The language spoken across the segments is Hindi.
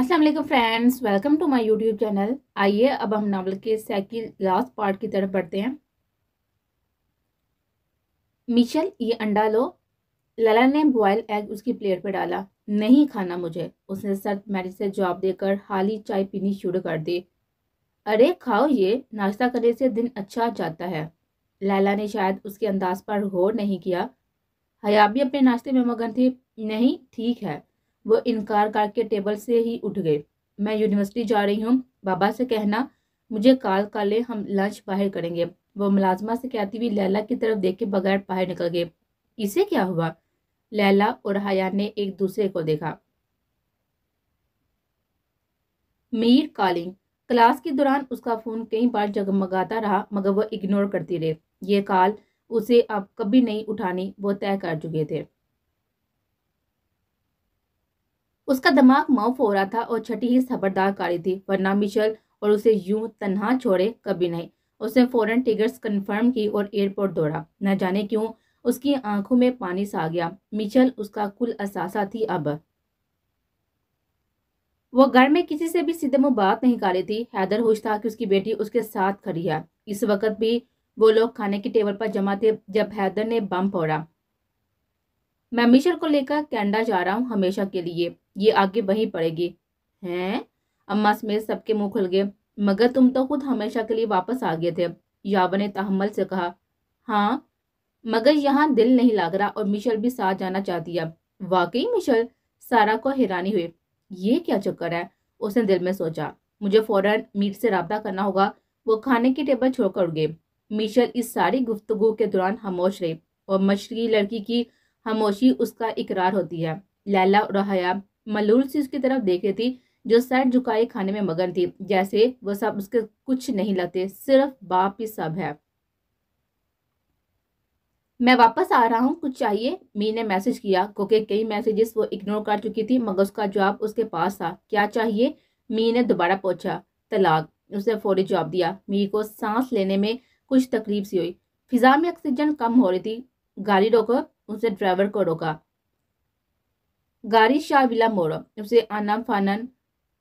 Aslam friends welcome to my YouTube channel आइए अब हम नावल के सेकेंड लास्ट पार्ट की तरफ बढ़ते हैं मिशल ये अंडा लो लला ने बॉयल एग उसकी प्लेट पर डाला नहीं खाना मुझे उसने सर्द मैरिज से जवाब देकर हाल ही चाय पीनी शुरू कर दी अरे खाओ ये नाश्ता करने से दिन अच्छा जाता है लला ने शायद उसके अंदाज पर गौर नहीं किया हया भी अपने नाश्ते में मगन थी नहीं ठीक है वह इनकार करके टेबल से ही उठ गए मैं यूनिवर्सिटी जा रही हूँ बाबा से कहना मुझे काल काले हम लंच बाहर करेंगे वह मुलाजमा से कहती हुई लैला की तरफ देख के बगैर बाहर निकल गए इसे क्या हुआ लैला और हया ने एक दूसरे को देखा मीर कॉलिंग क्लास के दौरान उसका फ़ोन कई बार जगमगाता रहा मगर वह इग्नोर करती रही ये कॉल उसे अब कभी नहीं उठानी वो तय कर चुके थे उसका दिमाग मऊफ हो रहा था और छठी ही खबरदार कारी थी वरना मिशेल और उसे यूं तन्हा छोड़े कभी नहीं उसने फ़ौरन टिकट्स कंफर्म की और एयरपोर्ट दौड़ा न जाने क्यों उसकी आंखों में पानी सा गया मिचल उसका कुल असासा थी अब वो घर में किसी से भी सीधे मुँह बात नहीं कर रही थी हैदर होश था कि उसकी बेटी उसके साथ खड़ी है इस वक्त भी वो लोग खाने के टेबल पर जमा थे जब हैदर ने बम फोड़ा मैं मिशल को लेकर कैनेडा जा रहा हूँ हमेशा के लिए ये आगे वहीं पड़ेगी हैं अम्मा समेत सबके मुंह खुल गए मगर तुम तो खुद हमेशा के लिए वापस आ गए थे याबा ने तहमल से कहा हाँ मगर यहाँ दिल नहीं लग रहा और मिशल भी साथ जाना चाहती है वाकई मिशल सारा को हैरानी हुई ये क्या चक्कर है उसने दिल में सोचा मुझे फ़ौरन मीट से रबा करना होगा वो खाने की टेबल छोड़कर उड़ गए मिशल इस सारी गुफ्तगु के दौरान खामोश रही और मशरकी लड़की की खामोशी उसका इकरार होती है लैला और हया मलूल सी उसकी तरफ देख रही थी जो सर झुकाए खाने में मगन थी जैसे वह सब उसके कुछ नहीं लगते सिर्फ बाप ही सब है मैं वापस आ रहा हूँ कुछ चाहिए मी ने मैसेज किया क्योंकि कई मैसेजेस वो इग्नोर कर चुकी थी मगर उसका जवाब उसके पास था क्या चाहिए मी ने दोबारा पूछा तलाक उसने फौरी जवाब दिया मी को सांस लेने में कुछ तकलीफ सी हुई फिजा में ऑक्सीजन कम हो रही थी गाड़ी रोको उसने ड्राइवर को रोका गारी शाह विला उसे आनाम फानन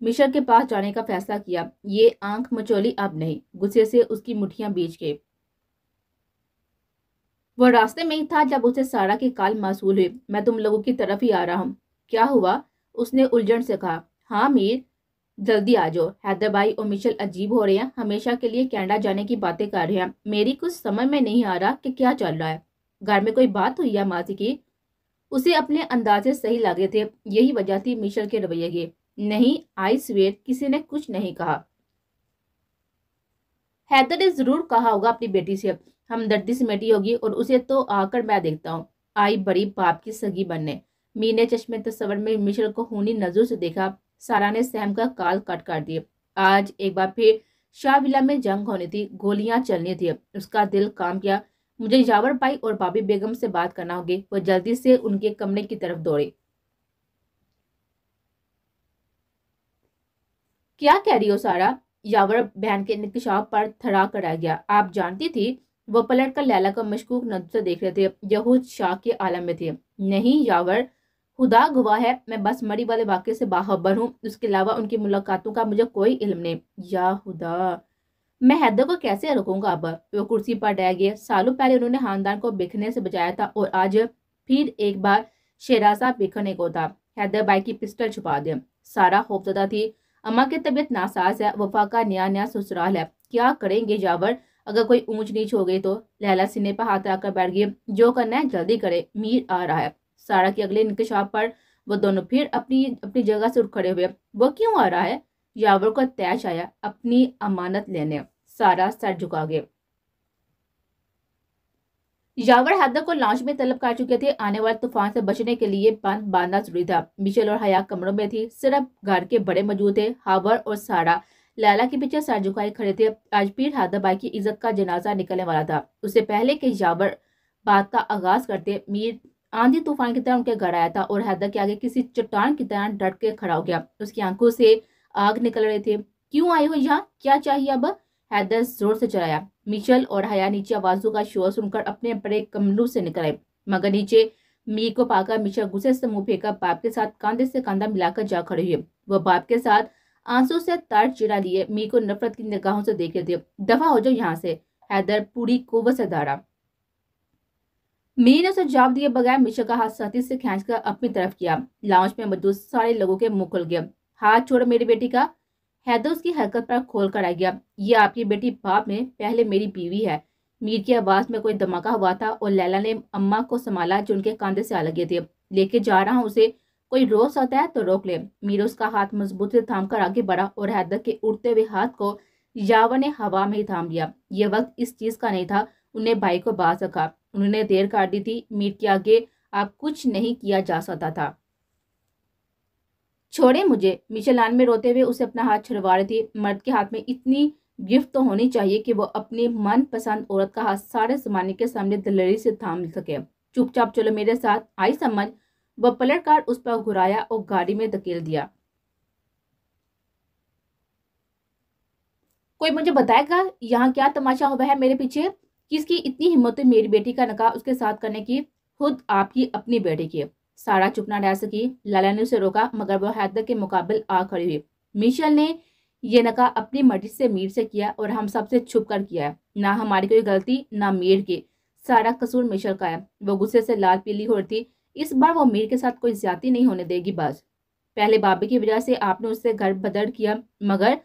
मिशर के पास जाने का फैसला किया ये आंख मचोली अब नहीं गुस्से से उसकी मुठियां बीच गए वह रास्ते में ही था जब उसे सारा के काल मासूल हुए मैं तुम लोगों की तरफ ही आ रहा हूँ क्या हुआ उसने उलझन से कहा हाँ मीर जल्दी आ जाओ हैदराबाई और मिशल अजीब हो रहे हैं हमेशा के लिए कैनेडा जाने की बातें कर रहे हैं मेरी कुछ समझ में नहीं आ रहा कि क्या चल रहा है घर में कोई बात हुई है मासी की उसे अपने अंदाजे सही लगे थे यही वजह थी मिशेल के रवैये की नहीं आई स्वेट किसी ने कुछ नहीं कहा हैदर ने जरूर कहा होगा अपनी बेटी से हमदर्दी मेटी होगी और उसे तो आकर मैं देखता हूँ आई बड़ी बाप की सगी बनने मी ने चश्मे तस्वर में मिशेल को होनी नजर से देखा सारा ने सहम का काल कट कर दिया आज एक बार फिर शाहविला में जंग होनी थी गोलियां चलनी थी उसका दिल काम किया मुझे जावर पाई और बाबी बेगम से बात करना होगी वो जल्दी से उनके कमरे की तरफ दौड़े क्या कह रही हो सारा यावर बहन के इंकशाफ पर थरा कर आ गया आप जानती थी वो पलट कर लैला का मशकूक नजर से देख रहे थे यहूद शाह के आलम में थे नहीं यावर खुदा गवाह है मैं बस मरी वाले वाक्य से बाखबर हूँ उसके अलावा उनकी मुलाकातों का मुझे कोई इल्म नहीं या खुदा मैं हैदर को कैसे रोकूंगा अब वो कुर्सी पर डह गए सालों पहले उन्होंने खानदान को बिखरने से बचाया था और आज फिर एक बार शेरा साहब बिखरने को था हैदर भाई की पिस्टल छुपा दे सारा खौफजदा थी अम्मा की तबीयत नासाज है वफा का नया नया ससुराल है क्या करेंगे जावर अगर कोई ऊंच नीच हो गई तो लहला सिने पर हाथ आकर बैठ गई जो करना है जल्दी करे मीर आ रहा है सारा के अगले इंकशाफ पर वो दोनों फिर अपनी अपनी जगह से उठ खड़े हुए वो क्यों आ रहा है यावर को तैश आया अपनी अमानत लेने सारा सर झुका गया यावर हैदर को लॉन्च में तलब कर चुके थे आने वाले तूफान से बचने के लिए बंद बांधना जरूरी था मिशेल और हया कमरों में थी सिर्फ घर के बड़े मौजूद थे हावर और सारा लैला के पीछे सर झुकाए खड़े थे आज पीर भाई की इज्जत का जनाजा निकलने वाला था उससे पहले के यावर बात का आगाज करते मीर आंधी तूफान की तरह उनके घर आया था और हैदर के आगे किसी चट्टान की तरह डट के खड़ा हो गया उसकी आंखों से आग निकल रहे थे क्यों आए हो यहाँ क्या चाहिए अब हैदर जोर से चलाया मिशल और हया नीचे आवाजों का शोर सुनकर अपने बड़े कमरों से निकल आए मगर नीचे मी को पाकर मिशल गुस्से से मुंह फेंका बाप के साथ कांधे से कांधा मिलाकर जा खड़े हुए वह बाप के साथ आंसू से तार चिड़ा लिए मी को नफरत की निगाहों से देख रहे थे दफा हो जाओ यहाँ से हैदर पूरी कुवत से धारा मी ने उसे जवाब दिए बगैर मिशल का हाथ सती से खींचकर अपनी तरफ किया लाउंज में मौजूद सारे लोगों के मुंह खुल गया हाथ छोड़ मेरी बेटी का हैदर उसकी हरकत पर खोल कर आ गया ये आपकी बेटी बाप में पहले मेरी बीवी है मीर की आवाज़ में कोई धमाका हुआ था और लैला ने अम्मा को संभाला जो उनके कांधे से आ लगे थे लेके जा रहा हूँ उसे कोई रोस आता है तो रोक ले मीर उसका हाथ मजबूती से थाम कर आगे बढ़ा और हैदर के उड़ते हुए हाथ को यावर ने हवा में ही थाम लिया यह वक्त इस चीज़ का नहीं था उन्हें भाई को बाहर रखा उन्होंने देर काट दी थी मीर के आगे आप कुछ नहीं किया जा सकता था छोड़े मुझे मिशेलान में रोते हुए उसे अपना हाथ छुड़वा रही थी मर्द के हाथ में इतनी गिफ्ट तो होनी चाहिए कि वो अपनी मनपसंद औरत का हाथ सारे जमाने के सामने दलेरी से थाम सके चुपचाप चलो मेरे साथ आई समझ वह पलटकार उस पर घुराया और गाड़ी में धकेल दिया कोई मुझे बताएगा यहाँ क्या तमाशा हुआ है मेरे पीछे किसकी इतनी हिम्मत है मेरी बेटी का नकाह उसके साथ करने की खुद आपकी अपनी बेटी की सारा चुप ना रह सकी लाला ने उसे रोका मगर वह हैदर के मुकाबल आ खड़ी हुई मिशेल ने ये नका अपनी मर्जी से मीर से किया और हम सबसे छुप कर किया है ना हमारी कोई गलती ना मीर की सारा कसूर मिशल का है वो गुस्से से लाल पीली हो रही इस बार वो मीर के साथ कोई ज्यादा नहीं होने देगी बस पहले बाबे की वजह से आपने उससे घर बदर किया मगर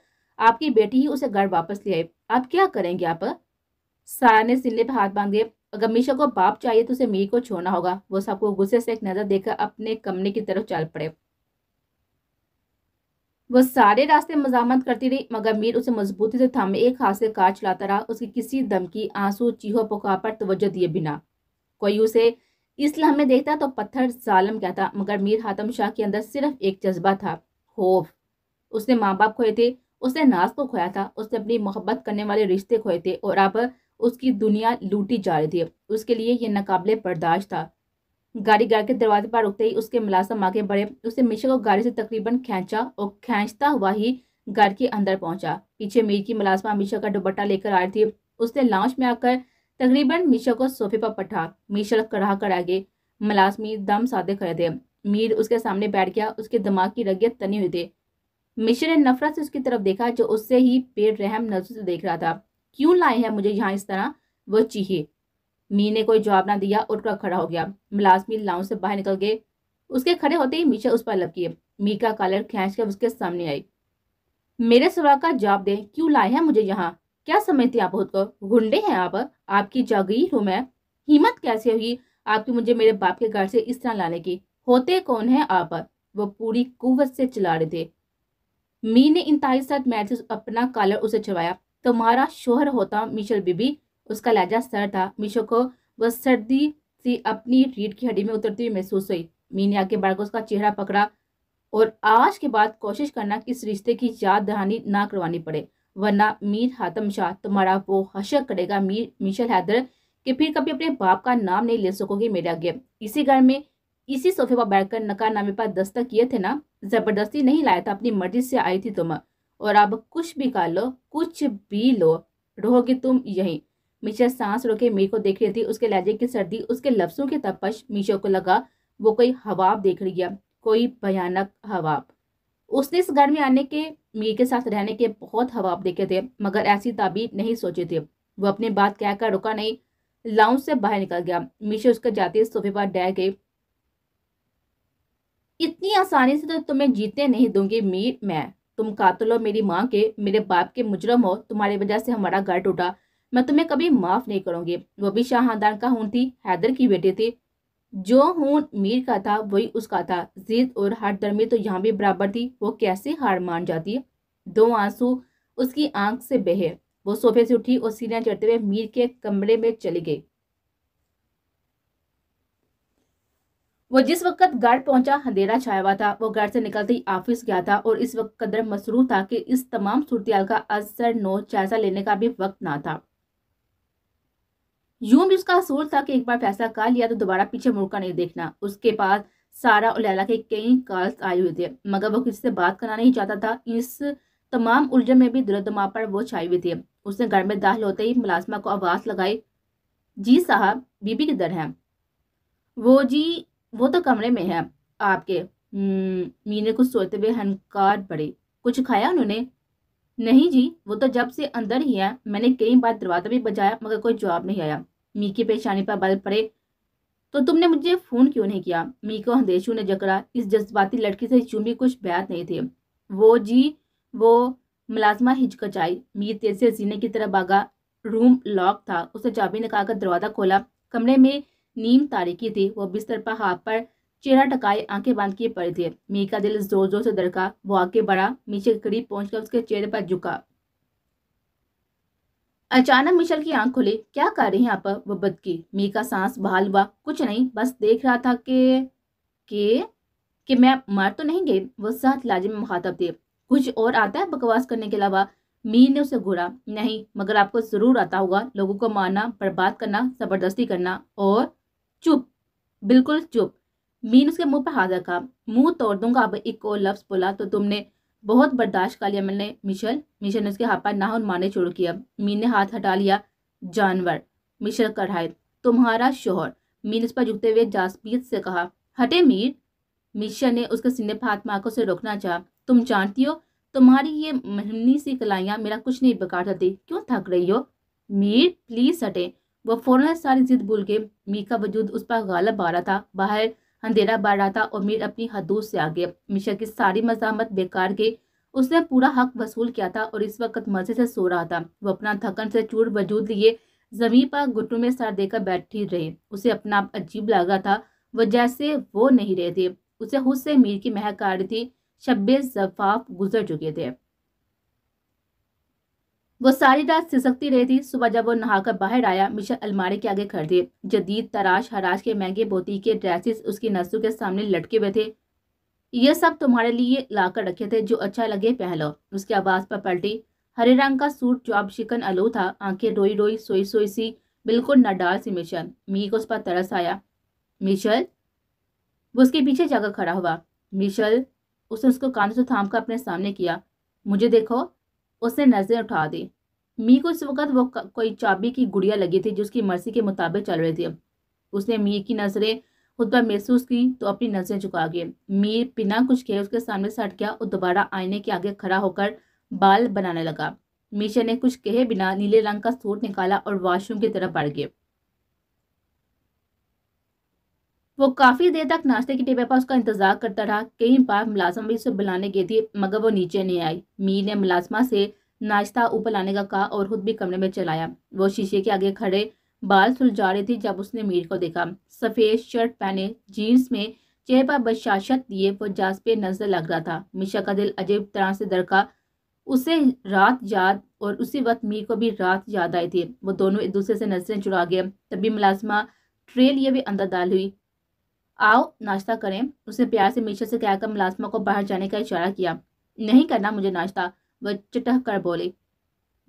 आपकी बेटी ही उसे घर वापस ले आई आप क्या करेंगे आप सारा ने सिले पर हाथ बांधे अगर मीशा को बाप चाहिए तो उसे मी को छोड़ना होगा वो सबको गुस्से से एक नज़र देकर अपने कमरे की तरफ चल पड़े वो सारे रास्ते मजामत करती रही मगर मीर उसे मजबूती से थामे एक हाथ से कार चलाता रहा उसकी किसी धमकी आंसू चीहो पुकार पर तवज्जो दिए बिना कोई उसे इस लम्हे देखता तो पत्थर जालम कहता मगर मीर हातम शाह के अंदर सिर्फ एक जज्बा था खौफ उसने माँ बाप खोए थे उसने नाज को तो खोया था उसने अपनी मोहब्बत करने वाले रिश्ते खोए थे और अब उसकी दुनिया लूटी जा रही थी उसके लिए यह नाकबले बर्दाश्त था गाड़ी घर के दरवाजे पर रुकते ही उसके मुलाजम आगे बढ़े उसने मिशा को गाड़ी से तकरीबन खींचा और खींचता हुआ ही घर के अंदर पहुंचा पीछे मीर की मुलाजमा मिशा का दुपट्टा लेकर आ रही थी उसने लाउंज में आकर तकरीबन मिशा को सोफे पर पठा मिशा कड़ा कर आगे मुलाजमी दम सादे खड़े थे मीर उसके सामने बैठ गया उसके दिमाग की रगियत तनी हुई थी मिशा ने नफरत से उसकी तरफ देखा जो उससे ही बेरहम नजर से देख रहा था क्यों लाए हैं मुझे यहाँ इस तरह वो चीहे मी ने कोई जवाब ना दिया उठकर खड़ा हो गया मुलाजमी लाउंज से बाहर निकल गए उसके खड़े होते ही मीशा उस पर लपकी मी का कलर खींच कर उसके सामने आई मेरे सवाल का जवाब दे क्यों लाए हैं मुझे यहाँ क्या समझते आप खुद को गुंडे हैं आप आपकी जागीर हूँ मैं हिम्मत कैसे हुई आपकी मुझे मेरे बाप के घर से इस तरह लाने की होते कौन हैं आप वो पूरी कुवत से चला रहे थे मी ने तारी साथ मैच से अपना कॉलर उसे छुड़वाया तुम्हारा शोहर होता मिशल बीबी उसका लहजा सर था मिशो को वह सर्दी सी अपनी रीढ़ की हड्डी में उतरती हुई महसूस हुई मीनी ने आगे बढ़कर उसका चेहरा पकड़ा और आज के बाद कोशिश करना कि इस रिश्ते की याद दहानी ना करवानी पड़े वरना मीर हातम शाह तुम्हारा वो हशक करेगा मीर मिशल हैदर कि फिर कभी अपने बाप का नाम नहीं ले सकोगे मेरे आगे इसी घर में इसी सोफे पर बैठकर नकार नामे पर दस्तक किए थे ना जबरदस्ती नहीं लाया था अपनी मर्जी से आई थी तुम और अब कुछ भी कर लो कुछ भी लो रहोगे तुम यहीं मीशा सांस रोके मीर को देख रही थी उसके लहजे की सर्दी उसके लफ्सों की तपश मीशो को लगा वो कोई हवाब देख रही है कोई भयानक हवाब उसने इस घर में आने के मीर के साथ रहने के बहुत हवाब देखे थे मगर ऐसी ताबीर नहीं सोचे थे वो अपनी बात कहकर रुका नहीं लाउंज से बाहर निकल गया मीशो उसके जाते सोफे पर डह गई इतनी आसानी से तो तुम्हें जीतने नहीं दूंगी मीर मैं तुम कातल हो मेरी माँ के मेरे बाप के मुजरम हो तुम्हारी वजह से हमारा घर टूटा मैं तुम्हें कभी माफ़ नहीं करूंगी वो भी शाह का हूं थी हैदर की बेटी थी जो हूं मीर का था वही उसका था जीत और हर दरमी तो यहाँ भी बराबर थी वो कैसे हार मान जाती दो आंसू उसकी आंख से बहे वो सोफे से उठी और सीने चढ़ते हुए मीर के कमरे में चली गई वो जिस वक्त घर पहुंचा अंधेरा छाया हुआ था वो घर से निकलते ही ऑफिस गया था और इस वक्त कदर मसरू था कि इस तमाम सूरतयाल का असर नो जायजा लेने का भी वक्त ना था यूं भी उसका असूल था कि एक बार फैसला कर लिया तो दोबारा पीछे मुड़कर नहीं देखना उसके पास सारा और लैला के कई कॉल्स आए हुए थे मगर वो किसी से बात करना नहीं चाहता था इस तमाम उलझन में भी दुरदमा पर वो छाई हुई थी उसने घर में दाखिल होते ही मुलाजमा को आवाज़ लगाई जी साहब बीबी किधर है वो जी वो तो कमरे में है आपके हम्म, मीने को सोते हुए हंकार पड़े कुछ खाया उन्होंने नहीं जी वो तो जब से अंदर ही है मैंने कई बार दरवाज़ा भी बजाया मगर कोई जवाब नहीं आया मी की परेशानी पर बल पड़े तो तुमने मुझे फ़ोन क्यों नहीं किया मी को अंदेशु ने जकड़ा इस जज्बाती लड़की से चुंबी कुछ बैत नहीं थे वो जी वो मुलाजमा हिचकचाई मी तेज से जीने की तरह भागा रूम लॉक था उसे चाबी ने निकालकर दरवाज़ा खोला कमरे में नीम तारीखी थी वो बिस्तर पर हाथ पर चेहरा टकाए आंखें बांध के पड़े थे मी का दिल जोर जोर से दड़का वो आगे बढ़ा मीशे के करीब पहुंचकर उसके चेहरे पर झुका अचानक मिशल की आंख खुली क्या कर रही हैं आप वो बदकी मी का सांस बहाल हुआ कुछ नहीं बस देख रहा था कि के कि मैं मर तो नहीं गई वो साथ लाजे में मुखातब थे कुछ और आता है बकवास करने के अलावा मीर ने उसे घूरा नहीं मगर आपको ज़रूर आता होगा लोगों को मारना बर्बाद करना ज़बरदस्ती करना और चुप बिल्कुल चुप मीन उसके मुंह पर हाथ रखा मुंह तोड़ दूंगा अब एक और लफ्ज बोला तो तुमने बहुत बर्दाश्त कर लिया मैंने मिशल मिशल ने उसके हाथ पर ना मारने शुरू किया मीन ने हाथ हटा लिया जानवर मिशल कढ़ाए तुम्हारा शोहर मीन उस पर झुकते हुए जासपीत से कहा हटे मीर मिशल ने उसके सीने पर हाथ मारकर उसे रोकना चाहा तुम जानती हो तुम्हारी ये महनी सी कलाइयाँ मेरा कुछ नहीं बिगाड़ सकती क्यों थक रही हो मीर प्लीज़ हटे वह फौरन सारी जिद भूल के मीर का वजूद उस पर गालब आ रहा था बाहर अंधेरा बढ़ रहा था और मीर अपनी हदूद से आ गया मीशा की सारी मजामत बेकार गई उसने पूरा हक वसूल किया था और इस वक्त मजे से सो रहा था वह अपना थकन से चूर वजूद लिए जमीन पर घुटनों में सर देकर बैठी रही उसे अपना आप अजीब लगा था वह जैसे वो नहीं रहे थे उसे खुद से मीर की महक आ रही थी शब्बे जफाफ गुजर चुके थे वो सारी रात सिसकती रही थी सुबह जब वो नहाकर बाहर आया मिशेल अलमारी के आगे खड़ दिए जदीद तराश हराश के महंगे बोती के ड्रेसेस उसकी नसों के सामने लटके हुए थे ये सब तुम्हारे लिए लाकर रखे थे जो अच्छा लगे पहलो उसकी आवाज पर पलटी हरे रंग का सूट जो अब शिकन अलो था आंखें रोई रोई सोई सोई सी बिल्कुल नडाल सी मिशल मी को उस पर तरस आया मिशल वो उसके पीछे जाकर खड़ा हुआ मिशल उसने उसको कांधे से थाम कर अपने सामने किया मुझे देखो उसने नज़रें उठा दी मी को इस वक्त वो कोई चाबी की गुड़िया लगी थी जिसकी उसकी मर्जी के मुताबिक चल रही थी उसने मी की नज़रें खुद पर महसूस की तो अपनी नज़रें झुका गई मीर बिना कुछ कहे उसके सामने सट गया और दोबारा आईने के आगे खड़ा होकर बाल बनाने लगा मीशा ने कुछ कहे बिना नीले रंग का सूट निकाला और वॉशरूम की तरफ बढ़ गया वो काफ़ी देर तक नाश्ते की टेबल पर उसका इंतजार करता रहा कई बार मुलाजम भी उसे बुलाने गई थी मगर वो नीचे नहीं आई मीर ने मुलाजमा से नाश्ता ऊपर लाने का कहा और खुद भी कमरे में चलाया वो शीशे के आगे खड़े बाल सुलझा रही थी जब उसने मीर को देखा सफ़ेद शर्ट पहने जीन्स में चेहरे पर बशाशत दिए वो जास पे नजर लग रहा था मिशा का दिल अजीब तरह से दरका उसे रात याद और उसी वक्त मीर को भी रात याद आई थी वो दोनों एक दूसरे से नजरें चुरा गए तभी मुलाजमा ट्रेल लिए भी अंदर दाल हुई आओ नाश्ता करें उसने प्यार से मीशा से कहकर मुलाजमा को बाहर जाने का इशारा किया नहीं करना मुझे नाश्ता वह चिटह कर बोले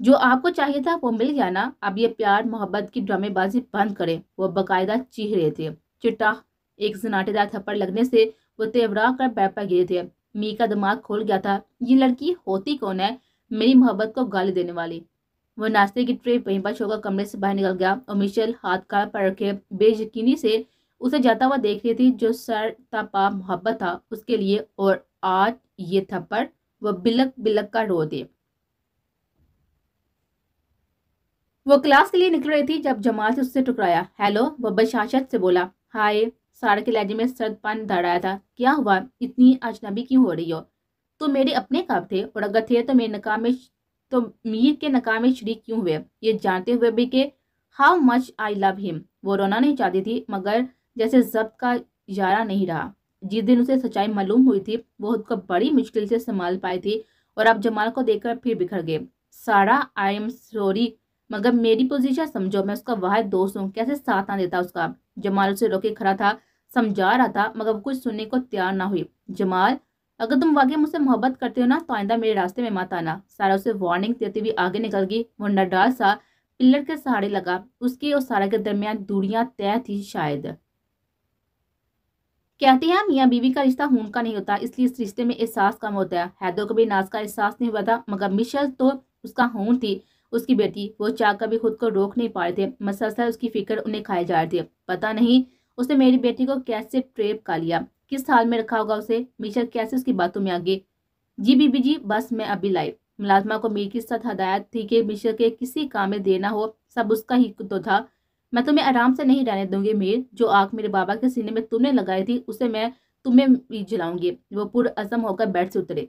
जो आपको चाहिए था वो मिल गया ना अब ये प्यार मोहब्बत की ड्रामेबाजी बंद करें वो बाकायदा चीह रहे थे चिट्टाह एक जनाटेदार थप्पड़ लगने से वो तेवरा कर बैठ पर गिरे थे मी का दिमाग खोल गया था ये लड़की होती कौन है मेरी मोहब्बत को गाली देने वाली वो नाश्ते की ट्रे वहीं पर छोकर कमरे से बाहर निकल गया और मिशेल हाथ का पर रखे बेयकीनी से उसे जाता हुआ देख रही थी जो सर तपा मोहब्बत था उसके लिए और आज ये थप्पड़ वह बिलक बिलक का रो दे वो क्लास के लिए निकल रही थी जब जमाल से उससे टुकराया हेलो वह बशाशत से बोला हाय सारा के लहजे में सर्द पान धड़ाया था क्या हुआ इतनी अजनबी क्यों हो रही हो तो मेरे अपने कब थे और अगर थे तो मेरे नकाम में तो मीर के नकाम में शरीक क्यों हुए ये जानते हुए भी कि how much I love him वो रोना नहीं चाहती थी मगर जैसे जब्त का इशारा नहीं रहा जिस दिन उसे सच्चाई मालूम हुई थी वो खुद को बड़ी मुश्किल से संभाल पाई थी और अब जमाल को देखकर फिर बिखर गए सारा आई एम सॉरी मगर मेरी पोजीशन समझो मैं उसका वाह दोस्त हूँ कैसे साथ ना देता उसका जमाल उसे रोके खड़ा था समझा रहा था मगर वो कुछ सुनने को तैयार ना हुई जमाल अगर तुम वाकई मुझसे मोहब्बत करते हो ना तो आइंदा मेरे रास्ते में मत आना सारा उसे वार्निंग देते हुए आगे निकल गई वो नडाल सा पिल्लर के सहारे लगा उसके और सारा के दरमियान दूरियां तय थी शायद कहते हैं मियाँ बीवी का रिश्ता खून का नहीं होता इसलिए इस रिश्ते में एहसास कम होता है हैदर को भी नाज का एहसास नहीं हुआ था मगर मिशल तो उसका खून थी उसकी बेटी वो चाहकर भी खुद को रोक नहीं पा रहे थे मसलसल उसकी फिक्र उन्हें खाए जा रही थी पता नहीं उसने मेरी बेटी को कैसे ट्रेप का लिया किस हाल में रखा होगा उसे मिशल कैसे उसकी बातों में आगे जी बीबी जी बस मैं अभी लाई मुलाजमा को मेरी की हदायत थी कि मिशल के किसी काम में देना हो सब उसका ही तो था मैं तुम्हें आराम से नहीं रहने दूंगी मीर जो आग मेरे बाबा के सीने में तुमने लगाई थी उसे मैं तुम्हें भी जलाऊंगी वो पुरअजम होकर बेड से उतरे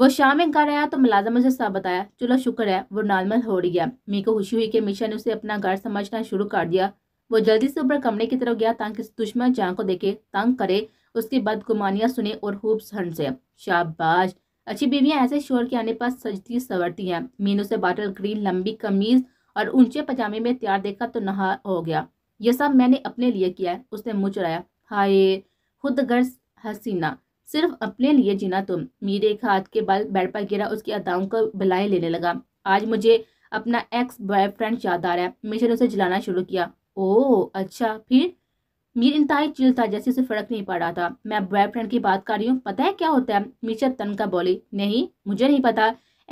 वो शाम में घर आया तो मुलाजम मुझे सब बताया चलो शुक्र है वो नॉर्मल हो रही है मी को खुशी हुई कि मिशा ने उसे अपना घर समझना शुरू कर दिया वो जल्दी से ऊपर कमरे की तरफ गया ताकि दुश्मन जहाँ को देखे तंग करे उसकी बदगुमानियाँ सुने और खूब सहन से शाबाश अच्छी बीवियाँ ऐसे शोर के आने पर सजती सवरती हैं मीनू से बाटल ग्रीन लंबी कमीज और ऊंचे पजामे में तैयार देखा तो नहा हो गया यह सब मैंने अपने लिए किया है उसने मुचराया हाय खुद गर्ज हसीना सिर्फ अपने लिए जीना तुम मीरे एक हाथ के बाल बेड पर गिरा उसकी अदाओं को बलाएं लेने लगा आज मुझे अपना एक्स बॉयफ्रेंड याद आ रहा है मिशन उसे जलाना शुरू किया ओह अच्छा फिर मीर इंतहाई चिल था जैसे उसे फर्क नहीं पड़ रहा था मैं बॉयफ्रेंड की बात कर रही हूँ पता है क्या होता है मीशा तनका बोली नहीं मुझे नहीं पता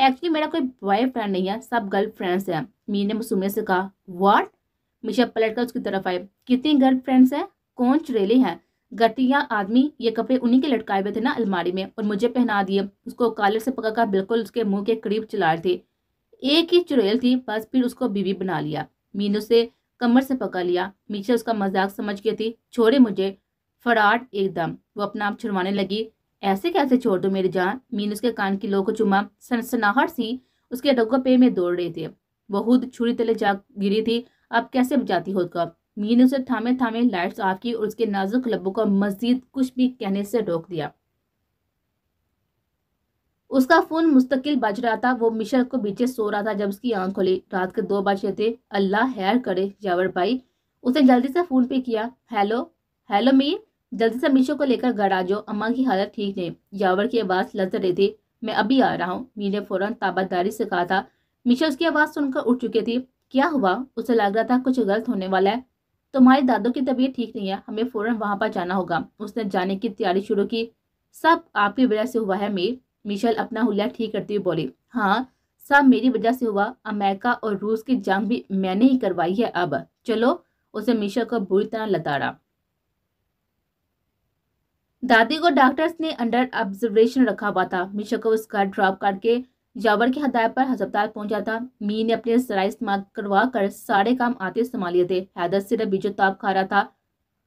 एक्चुअली मेरा कोई बॉयफ्रेंड नहीं है सब गर्ल फ्रेंड्स हैं मीर ने सुमे से कहा वाट मिशा पलट कर उसकी तरफ आए कितनी फ्रेंड्स हैं कौन चुरेले हैं गतिया आदमी ये कपड़े उन्हीं के लटकाए हुए थे ना अलमारी में और मुझे पहना दिए उसको कालर से पकड़कर बिल्कुल उसके मुंह के करीब चला रहे थे एक ही चुड़ैल थी बस फिर उसको बीवी बना लिया मीनू से कमर से पकड़ लिया मीशा उसका मजाक समझ गई थी छोड़े मुझे फराट एकदम वो अपना आप छुड़वाने लगी ऐसे कैसे छोड़ दो मेरी जान मीन उसके कान की लो को चुमा सनसनाहट सी उसके डगो पे में दौड़ रहे थे बहुत खुद छुरी तले जा गिरी थी अब कैसे बचाती हो को मीन ने उसे थामे थामे लाइट्स ऑफ की और उसके नाजुक लब्बों को मजीद कुछ भी कहने से रोक दिया उसका फोन मुस्तकिल बज रहा था वो मिशर को पीछे सो रहा था जब उसकी आंख खुली रात के दो बज रहे थे अल्लाह हैर करे जावर भाई उसने जल्दी से फ़ोन पे किया हेलो हेलो मीर जल्दी से मिशो को लेकर घर आ जाओ अम्मा की हालत ठीक नहीं जावर की आवाज़ लत रही थी मैं अभी आ रहा हूँ मीर ने फ़ौरन ताबादारी से कहा था मिशा उसकी आवाज़ सुनकर उठ चुकी थी क्या हुआ उसे लग रहा था कुछ गलत होने वाला है तुम्हारे दादू की तबीयत ठीक नहीं है हमें फ़ौरन वहां पर जाना होगा उसने जाने की तैयारी शुरू की सब आपकी वजह से हुआ है मेर मिशेल अपना हुलिया ठीक करती हुई बोली हाँ सब मेरी वजह से हुआ अमेरिका और रूस की जंग भी मैंने ही करवाई है अब चलो उसे मिशेल को बुरी तरह लताड़ा दादी को डॉक्टर्स ने अंडर ऑब्जर्वेशन रखा हुआ था मिशेल को उसका ड्रॉप करके जावर के हदायत पर हस्पताल पहुंचा था मी ने अपने सराय इस्तेमाल करवा कर सारे काम आते संभाल लिए थे हैदर सिर्फ बीजो ताप खा रहा था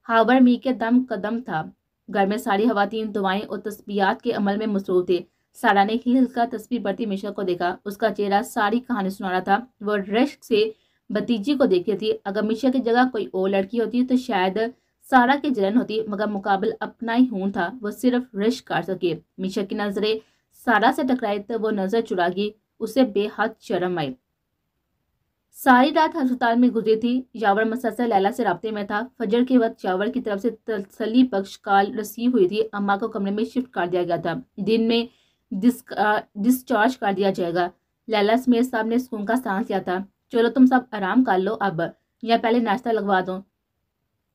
हावर मी के दम कदम था घर में सारी खातन दुआएं और तस्बियात के अमल में मसरूफ थे सारा ने हिल का तस्वीर बढ़ती मिशा को देखा उसका चेहरा सारी कहानी सुना रहा था वह रश्क से भतीजी को देखी थी अगर मिशा की जगह कोई और लड़की होती तो शायद सारा की जलन होती मगर मुकाबल अपना ही हूं था वह सिर्फ रश काट सके मिशा की नजरें सारा से टकराई तो वो नजर चुरा गई उसे बेहद शर्म आई सारी रात अस्पताल में गुजरी थी यावर मसलसल लैला से रबते में था फजर के वक्त यावर की तरफ से तसली बख्श काल रसीव हुई थी अम्मा को कमरे में शिफ्ट कर दिया गया था दिन में डिस्चार्ज कर दिया जाएगा लैला समीर साहब ने सुकून का सांस लिया था चलो तुम सब आराम कर लो अब या पहले नाश्ता लगवा दो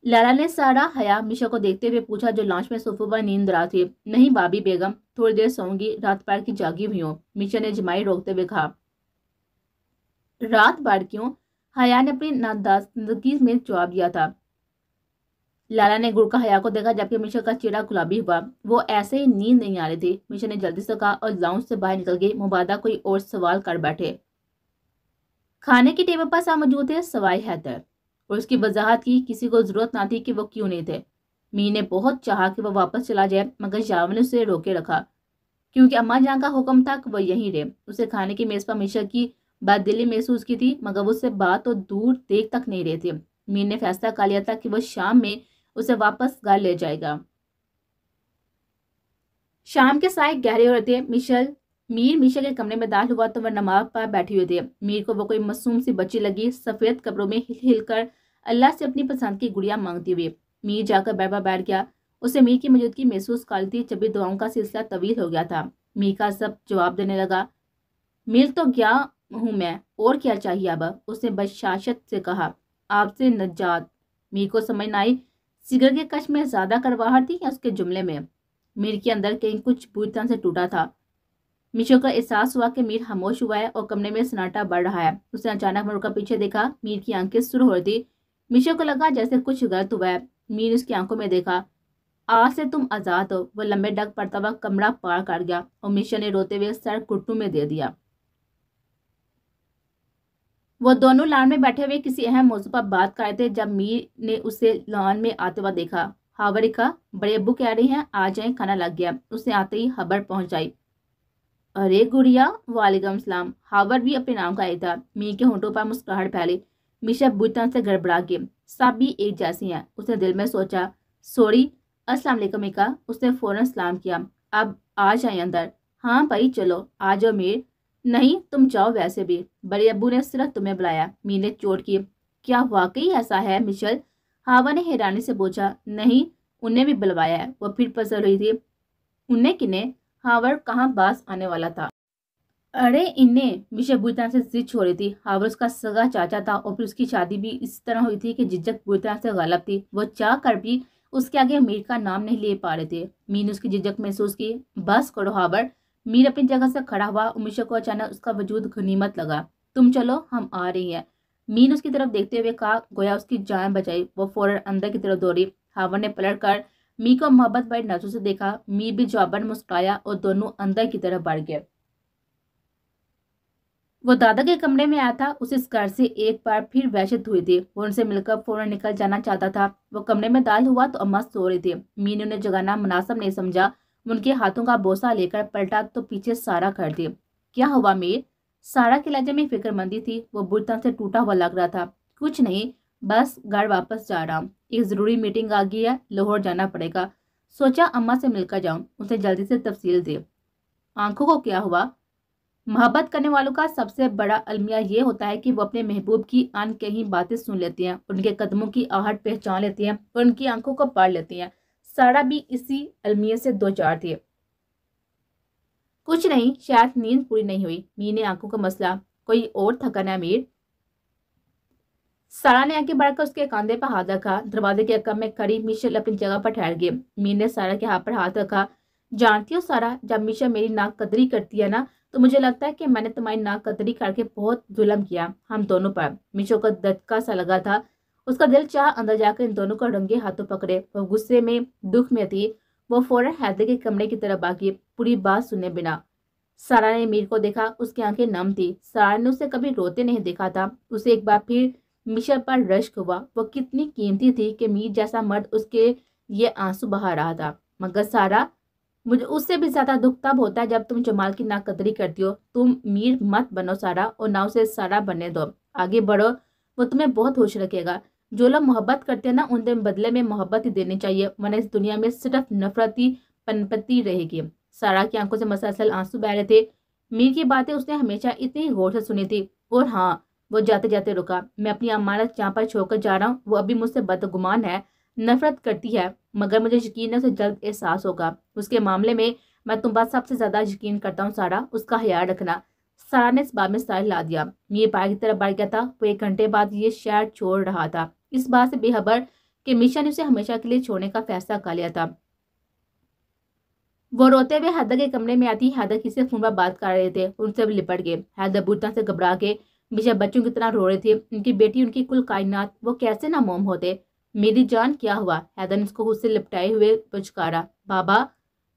लाला ने सारा हया मिशा को देखते हुए पूछा जो लॉन्च में सुफुबा नींद रहा थी नहीं बाबी बेगम थोड़ी देर सोऊंगी रात पैर की जागी हुई हूँ मिशा ने जमाई रोकते हुए कहा रात बार क्यों हया ने अपनी नादानगी में जवाब दिया था लाला ने गुड़का हया को देखा जबकि मिशा का चेहरा गुलाबी हुआ वो ऐसे ही नींद नहीं आ रही थी मिशा ने जल्दी से कहा और लाउंज से बाहर निकल गई मुबादा कोई और सवाल कर बैठे खाने की टेबल पर सा मौजूद है सवाई हैदर और उसकी वजाहत की किसी को ज़रूरत ना थी कि वो क्यों नहीं थे मी ने बहुत चाहा कि वह वापस चला जाए मगर जाव ने उसे रोके रखा क्योंकि अम्मा जहाँ का हुक्म था कि वह यहीं रहे उसे खाने की मेज़ पर हमेशा की बात दिल्ली महसूस की थी मगर उससे बात और दूर देख तक नहीं रहे थे मीर ने फैसला कर लिया था कि वह शाम में उसे वापस घर ले जाएगा शाम के साय गहरे हो रहे थे मिशल मीर मिशल के कमरे में दाल हुआ तो वह नमाज पर बैठी हुई थी मीर को वो कोई मासूम सी बच्ची लगी सफ़ेद कपड़ों में हिल हिल अल्लाह से अपनी पसंद की गुड़िया मांगते हुए मीर जाकर बैबा बैठ गया उसे मीर की मौजूदगी महसूस कर जब जब दुआओं का सिलसिला तवील हो गया था मीर का सब जवाब देने लगा मिल तो गया हूँ मैं और क्या चाहिए अब उसने बदशाशत से कहा आपसे नजात मीर को समझ न आई सिगर के कश में ज़्यादा करवाहट थी या उसके जुमले में मीर के अंदर कहीं कुछ बुरी तरह से टूटा था मीशो का एहसास हुआ कि मीर खामोश हुआ है और कमरे में सन्नाटा बढ़ रहा है उसने अचानक मुड़कर पीछे देखा मीर की आंखें सुर हो रही मिशो को लगा जैसे कुछ गलत हुआ है मीर उसकी आंखों में देखा आज से तुम आज़ाद हो वह लंबे डग पड़ता हुआ कमरा पार कर गया और मिशो ने रोते हुए सर कुट्टू में दे दिया वो दोनों लॉन में बैठे हुए किसी अहम मौजू पर बात कर रहे थे जब मीर ने उसे लॉन में आते हुआ देखा हावर का बड़े अबू कह रहे हैं आ जाए खाना लग गया उसे आते ही खबर पहुंचाई अरे गुड़िया वालेकुम सलाम हावर भी अपने नाम का आया था मी के होंठों पर मुस्कुराहट फैली मिशा बुरी तरह से गड़बड़ा गई भी एक जैसी हैं उसने दिल में सोचा सॉरी अस्सलाम वालेकुम कहा उसने फ़ौरन सलाम किया अब आ जाए अंदर हाँ भाई चलो आ जाओ मीर नहीं तुम जाओ वैसे भी बड़े अबू ने सिर्फ तुम्हें बुलाया मीर ने चोट की क्या वाकई ऐसा है मिशल हावा ने हैरानी से पूछा नहीं उन्हें भी बुलवाया है वह फिर पसर हुई थी उन्हें किने हावर कहाँ बास आने वाला था अरे इन्हें विषय बुरी तरह से जिद छोड़ी थी हावर उसका सगा चाचा था और फिर उसकी शादी भी इस तरह हुई थी कि जिज्जत बुरी तरह से गलत थी वो चाह कर भी उसके आगे मीर का नाम नहीं ले पा रहे थे मीर ने उसकी झिझक महसूस की बस करो हावर मीर अपनी जगह से खड़ा हुआ उमिशा को अचानक उसका वजूद गनीमत लगा तुम चलो हम आ रही हैं मीन उसकी तरफ देखते हुए कहा गोया उसकी जान बचाई वो फौरन अंदर की तरफ दौड़ी हावर ने पलट कर मी को मोहब्बत भरी नजरों से देखा मी भी जवाबन मुस्काया और दोनों अंदर की तरफ बढ़ गए वो दादा के कमरे में आया था उसे स्कार से एक बार फिर वैसे हुई थी वो उनसे मिलकर फौरन निकल जाना चाहता था वो कमरे में दाल हुआ तो अम्मा सो रही थी मीनू ने जगाना मुनासब नहीं समझा उनके हाथों का बोसा लेकर पलटा तो पीछे सारा कर दिया क्या हुआ मीर सारा के लहजे में फिक्रमंदी थी वो बुरी तरह से टूटा हुआ लग रहा था कुछ नहीं बस घर वापस जा रहा हूँ एक ज़रूरी मीटिंग आ गई है लाहौर जाना पड़ेगा सोचा अम्मा से मिलकर जाऊं उसे जल्दी से तफसील दे आंखों को क्या हुआ मोहब्बत करने वालों का सबसे बड़ा अलमिया ये होता है कि वो अपने महबूब की अन कहीं बातें सुन लेती हैं उनके कदमों की आहट पहचान लेती हैं और उनकी आंखों को पार लेती हैं सारा भी इसी अलमिया से दो चार थी कुछ नहीं शायद नींद पूरी नहीं हुई मी ने आंखों का मसला कोई और थकन है मीर सारा ने आगे बढ़कर उसके कांधे पर हाथ रखा दरवाजे के अकम में खड़ी मिशेल अपनी जगह पर ठहर गई मीर ने सारा के हाथ पर हाथ रखा जानती हो सारा जब मिशेल मेरी नाक कदरी करती है ना तो मुझे लगता है कि मैंने तुम्हारी तो नाक कतरी करके बहुत जुलम किया हम दोनों पर मिशो को दचका सा लगा था उसका दिल चाह अंदर जाकर इन दोनों को रंगे हाथों पकड़े वो गुस्से में दुख में थी वो फौरन हैदर के कमरे की तरफ आगे पूरी बात सुने बिना सारा ने मीर को देखा उसकी आंखें नम थी सारा ने उसे कभी रोते नहीं देखा था उसे एक बार फिर मिशा पर रश्क हुआ वो कितनी कीमती थी कि मीर जैसा मर्द उसके ये आंसू बहा रहा था मगर सारा मुझे उससे भी ज़्यादा दुख तब होता है जब तुम जमाल की नाकदरी करती हो तुम मीर मत बनो सारा और ना उसे सारा बने दो आगे बढ़ो वो तुम्हें बहुत खुश रखेगा जो लोग मोहब्बत करते हैं ना उनके बदले में मोहब्बत ही देनी चाहिए वरना इस दुनिया में सिर्फ नफरत ही पनपती रहेगी सारा की आंखों से मसलसल आंसू बह रहे थे मीर की बातें उसने हमेशा इतनी गौर से सुनी थी और हाँ वो जाते जाते रुका मैं अपनी अमानत यहाँ पर छोड़कर जा रहा हूँ वो अभी मुझसे बदगुमान है नफरत करती है मगर मुझे यकीन है उसे जल्द एहसास होगा उसके मामले में मैं तुम बात सबसे ज़्यादा यकीन करता हूँ सारा उसका ख्याल रखना सारा ने इस बात में सारे ला दिया ये बाइक की तरफ बढ़ गया था वो एक घंटे बाद ये शहर छोड़ रहा था इस बात से बेहबर कि मीशा ने उसे हमेशा के लिए छोड़ने का फैसला कर लिया था वो रोते हुए हैदर के कमरे में आती हैदर किसी से फोन पर बात कर रहे थे उनसे भी लिपट गए हैदर बुरता से घबरा के मीशा बच्चों की तरह रो रहे थे उनकी बेटी उनकी कुल कायनात वो कैसे नामोम होते मेरी जान क्या हुआ हैदर उसको गुस्से लिपटाए हुए पुचकारा बाबा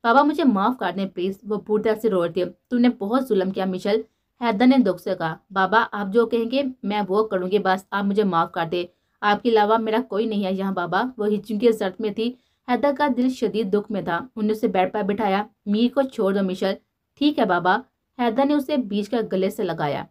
बाबा मुझे माफ़ कर दें प्लीज़ वो पूरी तरह से रो दिए तुमने बहुत जुलम किया मिशल हैदर ने दुख से कहा बाबा आप जो कहेंगे मैं वो करूँगी बस आप मुझे माफ़ कर दे आपके अलावा मेरा कोई नहीं है यहाँ बाबा वो हिचिंग के जर्द में थी हैदर का दिल शदीद दुख में था उन्हें उसे बेड पर बिठाया मीर को छोड़ दो मिशल ठीक है बाबा हैदर ने उसे बीच का गले से लगाया